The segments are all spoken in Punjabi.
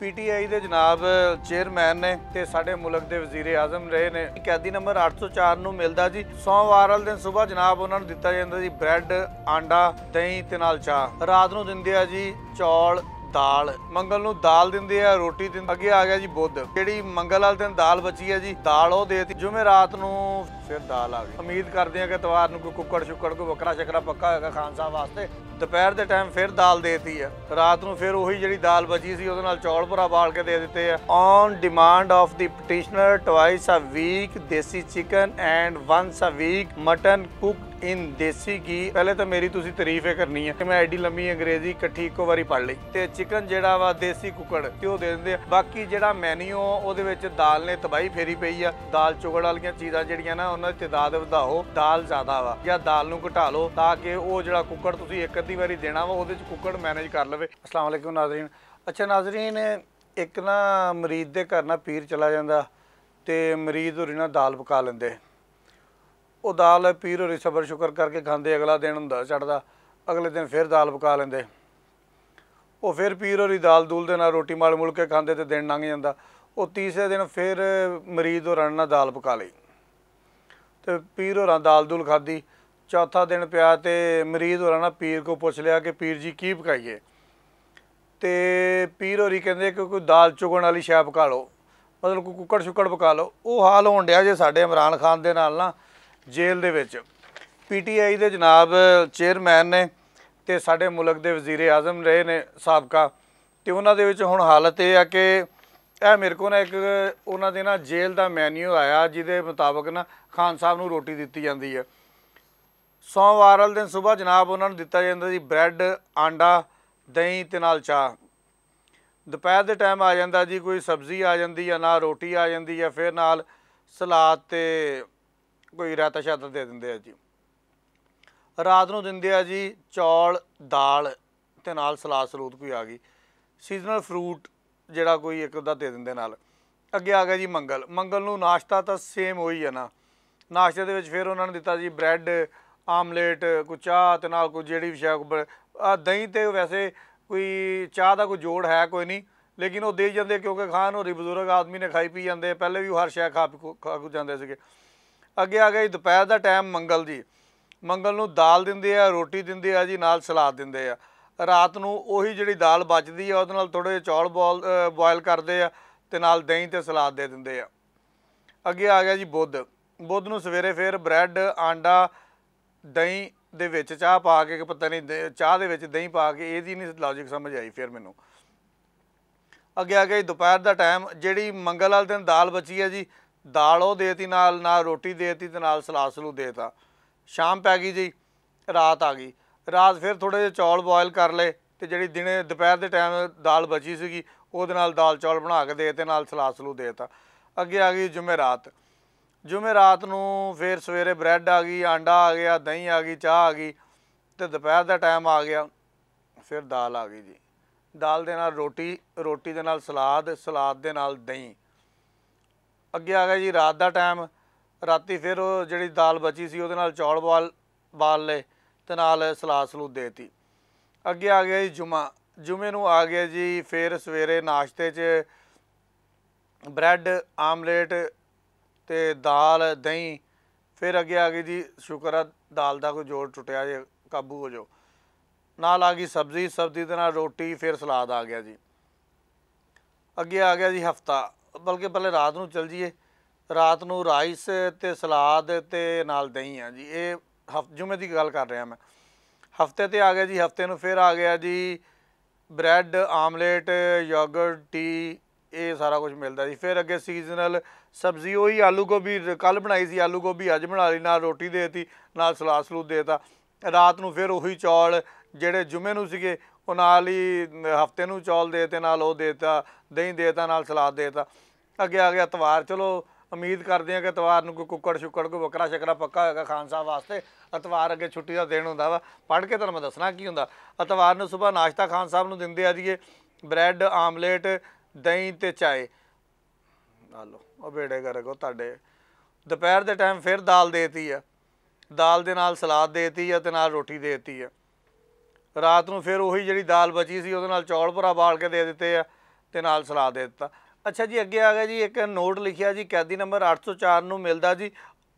ਪੀਟੀਆਈ ਦੇ ਜਨਾਬ ਚੇਅਰਮੈਨ ਨੇ ਤੇ ਸਾਡੇ ਮੁਲਕ ਦੇ ਵਜ਼ੀਰ ਆਜ਼ਮ ਰਹੇ ਨੇ ਕੈਦੀ ਨੰਬਰ 804 ਨੂੰ ਮਿਲਦਾ ਜੀ ਸੋਮਵਾਰ ਵਾਲੇ ਦਿਨ ਸਵੇਰ ਜਨਾਬ ਉਹਨਾਂ ਨੂੰ ਦਿੱਤਾ ਜਾਂਦਾ ਜੀ ਬ੍ਰੈਡ ਆਂਡਾ ਦਹੀਂ ਤੇ ਨਾਲ ਚਾਹ ਰਾਤ ਨੂੰ ਦਿੰਦੇ ਆ ਜੀ ਚੌਲ ਦਾਲ ਮੰਗਲ ਨੂੰ ਦਾਲ ਦਿੰਦੇ ਆ ਰੋਟੀ ਦਿੰਦੇ ਅੱਗੇ ਆ ਗਿਆ ਜੀ ਬੁੱਧ ਜਿਹੜੀ ਮੰਗਲ ਵਾਲੇ ਦਿਨ ਦਾਲ ਬਚੀ ਹੈ ਜੀ ਦਾਲ ਉਹ ਦੇਤੀ ਜਿਵੇਂ ਰਾਤ ਨੂੰ ਫਿਰ ਦਾਲ ਆ ਗਈ ਉਮੀਦ ਕਰਦੇ ਆ ਕਿ ਤਵਾਰ ਨੂੰ ਕੋਈ ਕੁੱਕੜ ਸ਼ੁੱਕੜ ਕੋਈ ਬੱਕਰਾ ਸ਼ਕਰਾ ਪੱਕਾ ਹੋਏਗਾ ਖਾਨ ਸਾਹਿਬ ਵਾਸਤੇ ਦੁਪਹਿਰ ਦੇ ਟਾਈਮ ਫਿਰ ਦਾਲ ਦੇਤੀ ਆ ਰਾਤ ਨੂੰ ਫਿਰ ਉਹੀ ਜਿਹੜੀ ਦਾਲ ਬਚੀ ਸੀ ਉਹਦੇ ਨਾਲ ਚੌਲ ਭਰਾ ਬਾਲ ਕੇ ਦੇ ਦਿੱਤੇ ਆ on demand of the petitioner twice a week desi chicken and once a week mutton cooked in desi ghee ਪਹਿਲੇ ਤਾਂ ਮੇਰੀ ਤੁਸੀਂ ਤਾਰੀਫ ਹੀ ਕਰਨੀ ਹੈ ਕਿ ਮੈਂ ਐਡੀ ਲੰਮੀ ਅੰਗਰੇਜ਼ੀ ਇਕੱਠੀ ਇੱਕੋ ਵਾਰੀ ਪੜ ਲਈ ਤੇ ਚਿਕਨ ਜਿਹੜਾ ਵਾ ਦੇਸੀ ਕੁਕੜ ਤੇ ਉਹ ਦੇ ਦਿੰਦੇ ਆ ਬਾਕੀ ਜਿਹੜਾ ਮੈਨੂ ਉਹਦੇ ਵਿੱਚ ਦਾਲ ਨੇ ਤਬਾਈ ਫੇਰੀ ਪਈ ਆ ਦਾਲ ਚੁਗੜ ਵਾਲੀਆਂ ਚੀਜ਼ਾਂ ਜਿਹੜੀਆਂ ਨਾ ਉਹਨਾਂ ਦੀ ਤਦਾਦ ਵਧਾਓ ਦਾਲ ਜ਼ਿਆਦਾ ਵਾ ਜਾਂ ਦਾਲ ਨੂੰ ਘਟਾ ਲਓ ਤਾਂ ਕਿ ਉਹ ਜਿਹੜਾ ਕੁਕੜ ਤੁਸੀਂ ਇੱਕ ਕਿੰਨੀ ਵਾਰੀ ਦੇਣਾ ਵਾ ਉਹਦੇ ਚ ਕੁੱਕੜ ਮੈਨੇਜ ਕਰ ਲਵੇ ਅਸਲਾਮ ਅਲੈਕੁਮ ਨਾਜ਼ਰੀਨ ਅੱਛਾ ਨਾਜ਼ਰੀਨ ਇੱਕ ਨਾ ਮਰੀਦ ਦੇ ਘਰ ਨਾ ਪੀਰ ਚਲਾ ਜਾਂਦਾ ਤੇ ਮਰੀਦ ਹੋਰੀ ਨਾ ਦਾਲ ਪਕਾ ਲੈਂਦੇ ਉਹ ਦਾਲ ਪੀਰ ਹੋਰੀ ਸਬਰ ਸ਼ੁਕਰ ਕਰਕੇ ਖਾਂਦੇ ਅਗਲਾ ਦਿਨ ਹੁੰਦਾ ਛੱਡਦਾ ਅਗਲੇ ਦਿਨ ਫਿਰ ਦਾਲ ਪਕਾ ਲੈਂਦੇ ਉਹ ਫਿਰ ਪੀਰ ਹੋਰੀ ਦਾਲ ਦੂਲ ਦੇ ਨਾਲ ਰੋਟੀ ਮਾਲ ਮੁਲ ਕੇ ਖਾਂਦੇ ਤੇ ਦਿਨ ਲੰਘ ਜਾਂਦਾ ਉਹ ਤੀਸਰੇ ਦਿਨ ਫਿਰ ਮਰੀਦ ਹੋਰਾਂ ਨਾਲ ਦਾਲ ਪਕਾ ਲਈ ਤੇ ਪੀਰ ਹੋਰਾਂ ਦਾਲ ਦੂਲ ਖਾਦੀ ਚੌਥਾ ਦਿਨ ਪਿਆ ਤੇ ਮਰੀਜ਼ ਹੋਰਾਂ ਨਾਲ ਪੀਰ ਕੋ ਪੁੱਛ ਲਿਆ ਕਿ ਪੀਰ ਜੀ ਕੀ ਪਕਾਈਏ ਤੇ ਪੀਰ ਹੋਰੀ ਕਹਿੰਦੇ ਕਿ ਕੋਈ ਦਾਲ ਚੁਗਣ ਵਾਲੀ ਸ਼ੈ ਪਕਾ ਲਓ ਮਤਲਬ ਕੋਈ ਕੁੱਕੜ ਛੁੱਕੜ ਪਕਾ ਲਓ ਉਹ ਹਾਲ ਹੋਣ ਡਿਆ ਜੇ ਸਾਡੇ ਇਮਰਾਨ ਖਾਨ ਦੇ ਨਾਲ ਨਾ ਜੇਲ੍ਹ ਦੇ ਵਿੱਚ ਪੀਟੀਆਈ ਦੇ ਜਨਾਬ ਚੇਅਰਮੈਨ ਨੇ ਤੇ ਸਾਡੇ ਮੁਲਕ ਦੇ ਵਜ਼ੀਰ ਆਜ਼ਮ ਰਹੇ ਨੇ ਸਾਬਕਾ ਤੇ ਉਹਨਾਂ ਦੇ ਵਿੱਚ ਹੁਣ ਹਾਲਤ ਇਹ ਆ ਕਿ ਇਹ ਮੇਰੇ ਕੋਲ ਨਾ ਇੱਕ ਉਹਨਾਂ ਦੇ ਨਾ ਜੇਲ੍ਹ ਦਾ ਮੈਨੂ ਆਇਆ ਜਿਹਦੇ ਮੁਤਾਬਕ ਨਾ ਖਾਨ ਸਾਹਿਬ ਨੂੰ ਰੋਟੀ ਦਿੱਤੀ ਜਾਂਦੀ ਹੈ ਸੋਮਵਾਰ ਵਾਲੇ ਦਿਨ ਸਵੇਰ ਜਨਾਬ ਉਹਨਾਂ ਨੂੰ ਦਿੱਤਾ ਜਾਂਦਾ ਸੀ ਬ੍ਰੈਡ ਆਂਡਾ ਦਹੀਂ ਤੇ ਨਾਲ ਚਾਹ ਦੁਪਹਿਰ ਦੇ ਟਾਈਮ ਆ ਜਾਂਦਾ ਜੀ ਕੋਈ ਸਬਜ਼ੀ ਆ ਜਾਂਦੀ ਆ ਨਾਲ ਰੋਟੀ ਆ ਜਾਂਦੀ ਹੈ ਫਿਰ ਨਾਲ ਸਲਾਦ ਤੇ ਕੋਈ ਰਾਤਾ ਸ਼ਾਤਾ ਦੇ ਦਿੰਦੇ ਆ ਜੀ ਰਾਤ ਨੂੰ ਦਿੰਦੇ ਆ ਜੀ ਚੌਲ ਦਾਲ ਤੇ ਨਾਲ ਸਲਾਦ ਸਲੂਦ ਕੋਈ ਆ ਗਈ ਸੀਜ਼ਨਲ ਫਰੂਟ ਜਿਹੜਾ ਕੋਈ ਇੱਕ ਉਹਦਾ ਦੇ ਦਿੰਦੇ ਨਾਲ ਅੱਗੇ ਆ ਗਿਆ ਜੀ ਮੰਗਲ ਮੰਗਲ ਨੂੰ ਨਾਸ਼ਤਾ ਤਾਂ ਸੇਮ ਹੋਈ ਹੈ ਨਾ ਨਾਸ਼ਤੇ ਦੇ ਵਿੱਚ ਫਿਰ ਉਹਨਾਂ ਨੇ ਦਿੱਤਾ ਜੀ ਬ੍ਰੈਡ ਆਮਲੇਟ ਕੋ ਚਾਹ ਤੇ ਨਾਲ ਕੋ ਜਿਹੜੀ ਵੀ ਆ ਦਹੀਂ ਤੇ ਵੈਸੇ ਕੋਈ ਚਾਹ ਦਾ ਕੋਈ ਜੋੜ ਹੈ ਕੋਈ ਨਹੀਂ ਲੇਕਿਨ ਉਹ ਦੇ ਜਾਂਦੇ ਕਿਉਂਕਿ ਖਾਨ ਹੋਰੀ ਬਜ਼ੁਰਗ ਆਦਮੀ ਨੇ ਖਾਈ ਪੀ ਜਾਂਦੇ ਪਹਿਲੇ ਵੀ ਹਰ ਸ਼ੈ ਖਾ ਖਾ ਜਾਂਦੇ ਸੀਗੇ ਅੱਗੇ ਆ ਗਈ ਦੁਪਹਿਰ ਦਾ ਟਾਈਮ ਮੰਗਲ ਜੀ ਮੰਗਲ ਨੂੰ ਦਾਲ ਦਿੰਦੇ ਆ ਰੋਟੀ ਦਿੰਦੇ ਆ ਜੀ ਨਾਲ ਸਲਾਦ ਦਿੰਦੇ ਆ ਰਾਤ ਨੂੰ ਉਹੀ ਜਿਹੜੀ ਦਾਲ ਬਚਦੀ ਆ ਉਹਦੇ ਨਾਲ ਥੋੜੇ ਜਿਹਾ ਚੌਲ ਬੋਇਲ ਕਰਦੇ ਆ ਤੇ ਨਾਲ ਦਹੀਂ ਤੇ ਸਲਾਦ ਦੇ ਦਿੰਦੇ ਆ ਅੱਗੇ ਆ ਗਿਆ ਜੀ ਬੁੱਧ ਬੁੱਧ ਨੂੰ ਸਵੇਰੇ ਫੇਰ ਬ੍ਰੈਡ ਆਂਡਾ ਦਹੀਂ ਦੇ ਵਿੱਚ ਚਾਹ ਪਾ ਕੇ ਪਤਾ ਨਹੀਂ ਚਾਹ ਦੇ ਵਿੱਚ ਦਹੀਂ ਪਾ ਕੇ ਇਹਦੀ ਨਹੀਂ ਲੌਜੀਕ ਸਮਝ ਆਈ ਫਿਰ ਮੈਨੂੰ ਅੱਗੇ ਆ ਗਈ ਦੁਪਹਿਰ ਦਾ ਟਾਈਮ ਜਿਹੜੀ ਮੰਗਲ ਵਾਲੇ ਦਿਨ ਦਾਲ ਬਚੀ ਹੈ ਜੀ ਦਾਲ ਉਹ ਦੇਤੀ ਨਾਲ ਨਾਲ ਰੋਟੀ ਦੇਤੀ ਤੇ ਨਾਲ ਸਲਾਦ ਸਲੂ ਦੇਤਾ ਸ਼ਾਮ ਪੈ ਗਈ ਜੀ ਰਾਤ ਆ ਗਈ ਰਾਤ ਫਿਰ ਥੋੜੇ ਜਿਹਾ ਚੌਲ ਬੋਇਲ ਕਰ ਲਏ ਤੇ ਜਿਹੜੀ ਦਿਨੇ ਦੁਪਹਿਰ ਦੇ ਟਾਈਮ ਦਾਲ ਬਚੀ ਸੀਗੀ ਉਹਦੇ ਨਾਲ ਦਾਲ ਚੌਲ ਬਣਾ ਕੇ ਦੇ ਤੇ ਨਾਲ ਸਲਾਦ ਸਲੂ ਦੇਤਾ ਅੱਗੇ ਆ ਗਈ ਜੁਮੇ ਰਾਤ ਜਿਵੇਂ ਰਾਤ ਨੂੰ ਫੇਰ ਸਵੇਰੇ ਬ੍ਰੈਡ ਆ ਗਈ ਆਂਡਾ ਆ ਗਿਆ ਦਹੀਂ ਆ ਗਈ ਚਾਹ ਆ ਗਈ ਤੇ ਦੁਪਹਿਰ ਦਾ ਟਾਈਮ ਆ ਗਿਆ ਫਿਰ ਦਾਲ ਆ ਗਈ ਜੀ ਦਾਲ ਦੇ ਨਾਲ ਰੋਟੀ ਰੋਟੀ ਦੇ ਨਾਲ ਸਲਾਦ ਸਲਾਦ ਦੇ ਨਾਲ ਦਹੀਂ ਅੱਗੇ ਆ ਗਿਆ ਜੀ ਰਾਤ ਦਾ ਟਾਈਮ ਰਾਤੀ ਫਿਰ ਉਹ ਜਿਹੜੀ ਦਾਲ ਬਚੀ ਸੀ ਉਹਦੇ ਨਾਲ ਚੌਲ ਬਾਲ ਬਾਲ ਲੈ ਤੇ ਨਾਲ ਸਲਾਦ ਸਲੂ ਦੇਤੀ ਅੱਗੇ ਆ ਗਿਆ ਜੀ ਜੁਮਾ ਜੁਮੇ ਨੂੰ ਆ ਗਿਆ ਜੀ ਫਿਰ ਸਵੇਰੇ ਨਾਸ਼ਤੇ 'ਚ ਬ੍ਰੈਡ ਆਮਲੇਟ ਤੇ ਦਾਲ ਦਹੀਂ ਫਿਰ ਅੱਗੇ ਆ ਗਈ ਜੀ ਸ਼ੁਕਰ ਆ ਦਾਲ ਦਾ ਕੋਈ ਜੋੜ ਟੁੱਟਿਆ ਜੇ ਕਾਬੂ ਹੋ ਜਾਓ ਨਾਲ ਆ ਗਈ ਸਬਜ਼ੀ ਸਬਜ਼ੀ ਦੇ ਨਾਲ ਰੋਟੀ ਫਿਰ ਸਲਾਦ ਆ ਗਿਆ ਜੀ ਅੱਗੇ ਆ ਗਿਆ ਜੀ ਹਫਤਾ ਬਲਕਿ ਪਹਿਲੇ ਰਾਤ ਨੂੰ ਚਲ ਜੀਏ ਰਾਤ ਨੂੰ ਰਾਈਸ ਤੇ ਸਲਾਦ ਤੇ ਨਾਲ ਦਹੀਂ ਆ ਜੀ ਇਹ ਹਫਤੇ ਜੁਮੇ ਦੀ ਗੱਲ ਕਰ ਰਿਹਾ ਮੈਂ ਹਫਤੇ ਤੇ ਆ ਗਿਆ ਜੀ ਹਫਤੇ ਨੂੰ ਫਿਰ ਆ ਗਿਆ ਜੀ ਬ੍ਰੈਡ ਆਮਲੇਟ ਯੋਗਰਟ ਟੀ ਇਹ ਸਾਰਾ ਕੁਝ ਮਿਲਦਾ ਜੀ ਫਿਰ ਅੱਗੇ ਸੀਜ਼ਨਲ ਸਬਜ਼ੀ ਉਹੀ ਆਲੂ ਗੋਭੀ ਕੱਲ ਬਣਾਈ ਸੀ ਆਲੂ ਗੋਭੀ ਅੱਜ ਬਣਾ ਲਈ ਨਾਲ ਰੋਟੀ ਦੇਤੀ ਨਾਲ ਸਲਾਦ ਸਲੂਦ ਦੇਤਾ ਰਾਤ ਨੂੰ ਫਿਰ ਉਹੀ ਚੌਲ ਜਿਹੜੇ ਜੁਮੇ ਨੂੰ ਸੀਗੇ ਉਹ ਨਾਲ ਹੀ ਹਫਤੇ ਨੂੰ ਚੌਲ ਦੇਤੇ ਨਾਲ ਉਹ ਦੇਤਾ ਦਹੀਂ ਦੇਤਾ ਨਾਲ ਸਲਾਦ ਦੇਤਾ ਅੱਗੇ ਆ ਗਿਆ ਇਤਵਾਰ ਚਲੋ ਉਮੀਦ ਕਰਦੇ ਆ ਕਿ ਇਤਵਾਰ ਨੂੰ ਕੋਈ ਕੁੱਕੜ ਸ਼ੁੱਕੜ ਕੋ ਬੱਕਰਾ ਸ਼ਕਰਾ ਪੱਕਾ ਹੋਏਗਾ ਖਾਨ ਸਾਹਿਬ ਵਾਸਤੇ ਇਤਵਾਰ ਅੱਗੇ ਛੁੱਟੀ ਦਾ ਦਿਨ ਹੁੰਦਾ ਵਾ ਪੜ੍ਹ ਕੇ ਤੁਹਾਨੂੰ ਮੈਂ ਦੱਸਣਾ ਕੀ ਹੁੰਦਾ ਇਤਵਾਰ ਨੂੰ ਸਵੇਰ ਨਾਸ਼ਤਾ ਖਾਨ ਸਾਹਿਬ ਨੂੰ ਦਿੰਦੇ ਆ ਜੀਏ ਬ੍ਰੈਡ ਆਮਲੇਟ ਦਹੀਂ ਤੇ ਚਾਏ ਆ ਲੋ ਉਹ ਬੇੜੇ ਕੋ ਤੁਹਾਡੇ ਦੁਪਹਿਰ ਦੇ ਟਾਈਮ ਫਿਰ ਦਾਲ ਦੇਤੀ ਆ ਦਾਲ ਦੇ ਨਾਲ ਸਲਾਦ ਦੇਤੀ ਆ ਤੇ ਨਾਲ ਰੋਟੀ ਦੇਤੀ ਆ ਰਾਤ ਨੂੰ ਫਿਰ ਉਹੀ ਜਿਹੜੀ ਦਾਲ ਬਚੀ ਸੀ ਉਹਦੇ ਨਾਲ ਚੌਲ ਭਰਾ ਬਾਲ ਕੇ ਦੇ ਦਿੱਤੇ ਆ ਤੇ ਨਾਲ ਸਲਾਦ ਦੇ ਦਿੱਤਾ ਅੱਛਾ ਜੀ ਅੱਗੇ ਆ ਗਿਆ ਜੀ ਇੱਕ ਨੋਟ ਲਿਖਿਆ ਜੀ ਕੈਦੀ ਨੰਬਰ 804 ਨੂੰ ਮਿਲਦਾ ਜੀ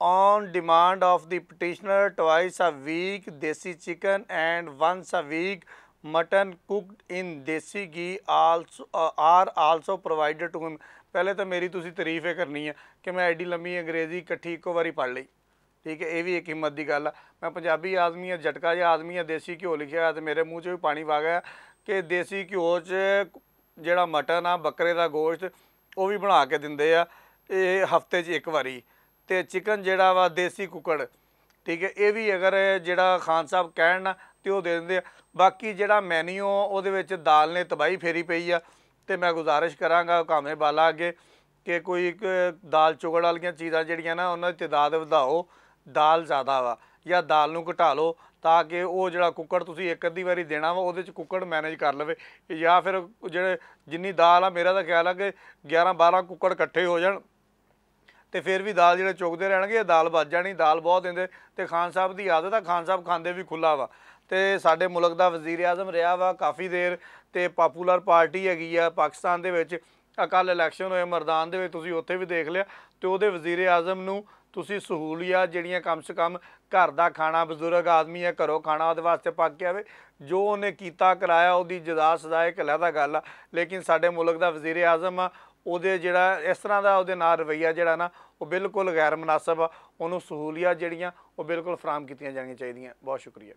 on demand of the petitioner twice a week desi chicken and once a week mutton cooked in desi ghee also are also provided to him ਪਹਿਲੇ ਤਾਂ ਮੇਰੀ ਤੁਸੀਂ ਤਾਰੀਫ ਹੀ ਕਰਨੀ ਹੈ ਕਿ ਮੈਂ ਐਡੀ ਲੰਮੀ ਅੰਗਰੇਜ਼ੀ ਇਕੱਠੀ ਇੱਕੋ ਵਾਰੀ ਪੜ ਲਈ ਠੀਕ ਹੈ ਇਹ ਵੀ ਇੱਕ ਹਿੰਮਤ ਦੀ ਗੱਲ ਆ ਮੈਂ ਪੰਜਾਬੀ ਆਦਮੀ ਆ ਝਟਕਾ ਜਿਹਾ ਆਦਮੀ ਆ ਦੇਸੀ ਘਿਓ ਲਿਖਿਆ ਤੇ ਮੇਰੇ ਮੂੰਹ 'ਚ ਵੀ ਪਾਣੀ ਵਗ ਗਿਆ ਕਿ ਦੇਸੀ ਘਿਓ 'ਚ ਜਿਹੜਾ ਮਟਨ ਆ ਬੱਕਰੇ ਦਾ ਗੋਸ਼ਤ ਉਹ ਵੀ ਬਣਾ ਕੇ ਦਿੰਦੇ ਆ ਇਹ ਹਫਤੇ 'ਚ ਇੱਕ ਵਾਰੀ ਤੇ ਚਿਕਨ ਜਿਹੜਾ ਵਾ ਦੇਸੀ ਕੁਕੜ ਠੀਕ ਹੈ ਇਹ ਵੀ ਅਗਰ ਜਿਹੜਾ ਖਾਨ ਸਾਹਿਬ ਕਹਿਣ ਨਾ ਤੇ ਉਹ ਦੇ ਦਿੰਦੇ ਆ ਬਾਕੀ ਜਿਹੜਾ ਮੈਨੂ ਉਹਦੇ ਵਿੱਚ ਦਾਲ ਨੇ ਤਬਾਈ ਫੇਰੀ ਪਈ ਆ ਤੇ ਮੈਂ ਗੁਜ਼ਾਰਿਸ਼ ਕਰਾਂਗਾ ਕਾਮੇ ਬਾਲਾ ਅੱਗੇ ਕਿ ਕੋਈ ਇੱਕ ਦਾਲ ਚੁਗੜ ਵਾਲੀਆਂ ਚੀਜ਼ਾਂ ਜਿਹੜੀਆਂ ਨਾ ਉਹਨਾਂ ਦੀ ਤਦਾਦ ਵਧਾਓ ਦਾਲ ਜ਼ਿਆਦਾ ਵਾ ਜਾਂ ਦਾਲ ਨੂੰ ਘਟਾ ਲਓ ਤਾਂ ਕਿ ਉਹ ਜਿਹੜਾ ਕੁੱਕੜ ਤੁਸੀਂ ਇੱਕ ਅੱਧੀ ਵਾਰੀ ਦੇਣਾ ਵਾ ਉਹਦੇ ਚ ਕੁੱਕੜ ਮੈਨੇਜ ਕਰ ਲਵੇ ਜਾਂ ਫਿਰ ਜਿਹੜੇ ਜਿੰਨੀ ਦਾਲ ਆ ਮੇਰਾ ਤਾਂ ਖਿਆਲ ਆ ਕਿ 11 12 ਕੁੱਕੜ ਇਕੱਠੇ ਹੋ ਜਾਣ ਤੇ ਫਿਰ ਵੀ ਦਾਲ ਜਿਹੜੇ ਚੁਗਦੇ ਰਹਿਣਗੇ ਦਾਲ ਵੱਜ ਜਾਣੀ ਦਾਲ ਬਹੁਤ ਦਿੰਦੇ ਤੇ ਖਾਨ ਸਾਹਿਬ ਦੀ ਆਦਤ ਆ ਖਾਨ ਸਾਹਿਬ ਖਾਂਦੇ ਵੀ ਖੁੱਲਾ ਵਾ ਤੇ ਸਾਡੇ ਮੁਲਕ ਦਾ ਵਜ਼ੀਰ ਆਜ਼ਮ ਰਿਹਾ ਵਾ ਕਾਫੀ ਦੇਰ ਤੇ ਪਪੂਲਰ ਪਾਰਟੀ ਹੈਗੀ ਆ ਪਾਕਿਸਤਾਨ ਦੇ ਵਿੱਚ ਅਕਾਲ ਇਲੈਕਸ਼ਨ ਹੋਏ ਮਰਦਾਨ ਦੇ ਵਿੱਚ ਤੁਸੀਂ ਉੱਥੇ ਵੀ ਦੇਖ ਲਿਆ ਤੇ ਉਹਦੇ ਵਜ਼ੀਰ ਆਜ਼ਮ ਨੂੰ ਤੁਸੀਂ ਸਹੂਲੀਆ ਜਿਹੜੀਆਂ ਕਮ ਸੇ ਕਮ ਘਰ ਦਾ ਖਾਣਾ ਬਜ਼ੁਰਗ ਆਦਮੀ ਹੈ ਘਰੋਂ ਖਾਣਾ ਉਹਦੇ ਵਾਸਤੇ ਪੱਕ ਕੇ ਆਵੇ ਜੋ ਉਹਨੇ ਕੀਤਾ ਕਰਾਇਆ ਉਹਦੀ ਜਜ਼ਾ ਸਜ਼ਾ ਇੱਕ ਲਹਿਦਾ ਗੱਲ ਆ ਲੇਕਿਨ ਸਾਡੇ ਮੁਲਕ ਦਾ ਵਜ਼ੀਰ ਆਜ਼ਮ ਆ ਉਹਦੇ ਜਿਹੜਾ ਇਸ ਤਰ੍ਹਾਂ ਦਾ ਉਹਦੇ ਨਾਲ ਰਵਈਆ ਜਿਹੜਾ ਨਾ ਉਹ ਬਿਲਕੁਲ ਗੈਰ ਮناسب ਆ ਉਹਨੂੰ ਸਹੂਲੀਆ ਜਿਹੜੀਆਂ ਉਹ ਬਿਲਕੁਲ ਫਰਾਮ ਕੀਤੀਆਂ ਜਾਣੀਆਂ ਚਾਹੀਦੀਆਂ ਬਹੁਤ ਸ਼ੁਕਰੀਆ